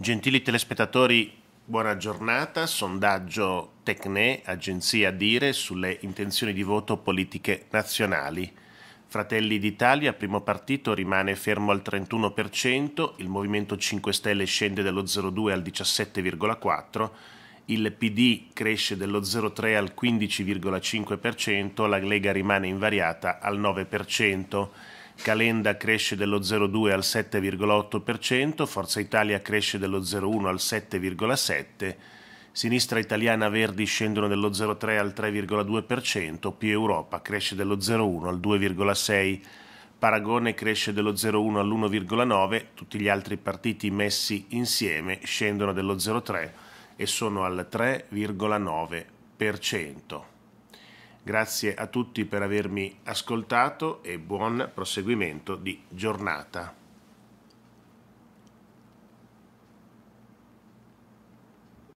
Gentili telespettatori, buona giornata. Sondaggio Tecne, agenzia Dire, sulle intenzioni di voto politiche nazionali. Fratelli d'Italia, primo partito, rimane fermo al 31%, il Movimento 5 Stelle scende dallo 0,2 al 17,4%, il PD cresce dallo 0,3 al 15,5%, la Lega rimane invariata al 9%. Calenda cresce dello 0,2 al 7,8%, Forza Italia cresce dello 0,1 al 7,7%, Sinistra Italiana Verdi scendono dello 0,3 al 3,2%, più Europa cresce dello 0,1 al 2,6%, Paragone cresce dello 0,1 all'1,9%, tutti gli altri partiti messi insieme scendono dello 0,3% e sono al 3,9%. Grazie a tutti per avermi ascoltato e buon proseguimento di giornata.